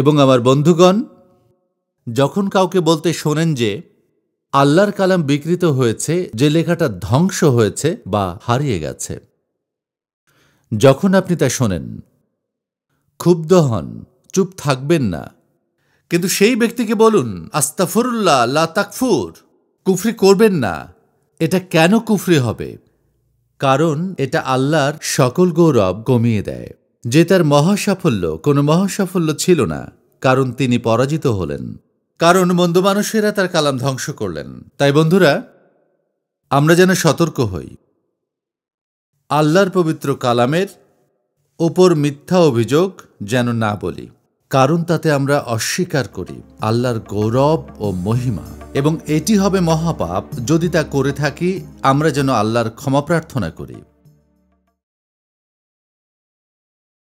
এবং আমার বন্ধুগণ যখন কাউকে বলতে শোনেন যে আল্লাহর কালাম বিকৃত হয়েছে যে লেখাটা ধ্বংস হয়েছে বা হারিয়ে গেছে যখন আপনি তা শোনেন ক্ষুব্ধ হন চুপ থাকবেন না কিন্তু সেই ব্যক্তিকে বলুন আস্তাফরুল্লাহ লা তাকফুর কুফরি করবেন না এটা কেন কুফরি হবে কারণ এটা আল্লাহর সকল গৌরব কমিয়ে দেয় যে তার মহাসাফল্য কোনো মহাসাফল্য ছিল না কারণ তিনি পরাজিত হলেন কারণ মন্দ মানুষেরা তার কালাম ধ্বংস করলেন তাই বন্ধুরা আমরা যেন সতর্ক হই আল্লাহর পবিত্র কালামের ওপর মিথ্যা অভিযোগ যেন না বলি কারণ তাতে আমরা অস্বীকার করি আল্লাহর গৌরব ও মহিমা এবং এটি হবে মহাপাপ যদি তা করে থাকি আমরা যেন আল্লাহর ক্ষমা প্রার্থনা করি